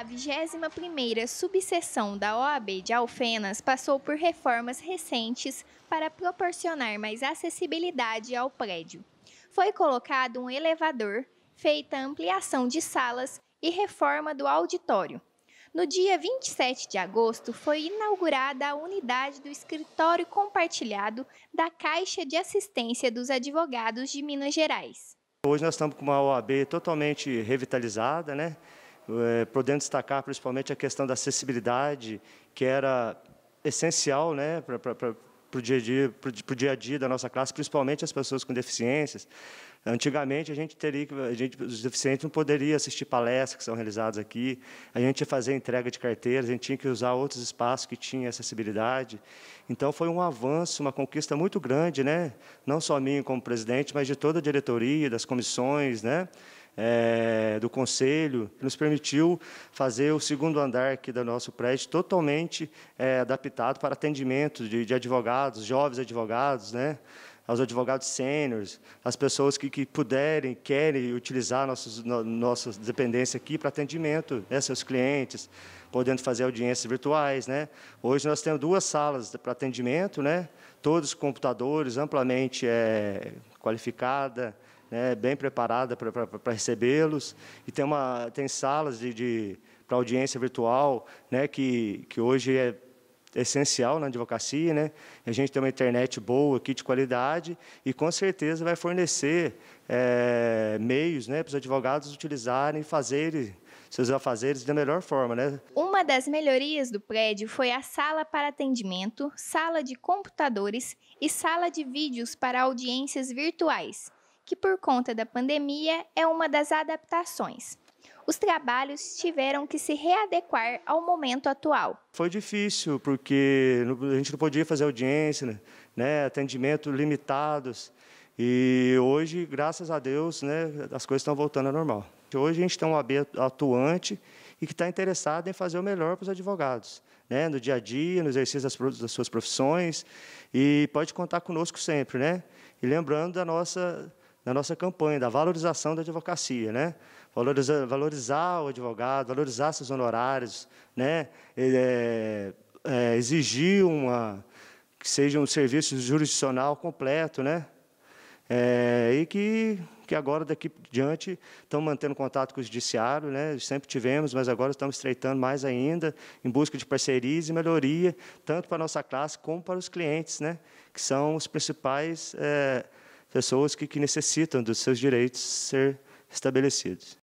A 21ª subseção da OAB de Alfenas passou por reformas recentes para proporcionar mais acessibilidade ao prédio. Foi colocado um elevador, feita ampliação de salas e reforma do auditório. No dia 27 de agosto, foi inaugurada a unidade do escritório compartilhado da Caixa de Assistência dos Advogados de Minas Gerais. Hoje nós estamos com uma OAB totalmente revitalizada, né? é, podendo destacar principalmente a questão da acessibilidade, que era essencial né, para o dia, dia, dia a dia da nossa classe, principalmente as pessoas com deficiências. Antigamente, a gente teria, a gente, os deficientes não poderiam assistir palestras que são realizadas aqui, a gente ia fazer entrega de carteiras, a gente tinha que usar outros espaços que tinham acessibilidade. Então, foi um avanço, uma conquista muito grande, né? não só minha como presidente, mas de toda a diretoria, das comissões, né? é, do Conselho, nos permitiu fazer o segundo andar aqui do nosso prédio totalmente é, adaptado para atendimento de, de advogados, jovens advogados, né? aos advogados sêniores, as pessoas que, que, puderem, querem utilizar nossas no, nossas dependências aqui para atendimento, né, seus clientes, podendo fazer audiências virtuais. Né? Hoje nós temos duas salas para atendimento, né? todos computadores, amplamente é, qualificada, né, bem preparada para recebê-los, e tem, uma, tem salas de, de para audiência virtual, né, que, que hoje é essencial na advocacia, né? A gente tem uma internet boa aqui de qualidade e com certeza vai fornecer é, meios, né, para os advogados utilizarem e fazerem seus afazeres da melhor forma, né? Uma das melhorias do prédio foi a sala para atendimento, sala de computadores e sala de vídeos para audiências virtuais que por conta da pandemia é uma das adaptações. Os trabalhos tiveram que se readequar ao momento atual. Foi difícil, porque a gente não podia fazer audiência, né? atendimento limitados. E hoje, graças a Deus, né, as coisas estão voltando ao normal. Hoje a gente tem um AB atuante e que está interessado em fazer o melhor para os advogados, né, no dia a dia, no exercício das, das suas profissões, e pode contar conosco sempre. Né? E lembrando da nossa na nossa campanha da valorização da advocacia, né? Valorizar, valorizar o advogado, valorizar seus honorários, né? É, é, é, exigir uma que seja um serviço jurisdicional completo, né? É, e que que agora daqui diante estão mantendo contato com o judiciário, né? Sempre tivemos, mas agora estamos estreitando mais ainda em busca de parcerias e melhoria tanto para a nossa classe como para os clientes, né? Que são os principais é, pessoas que, que necessitam dos seus direitos ser estabelecidos.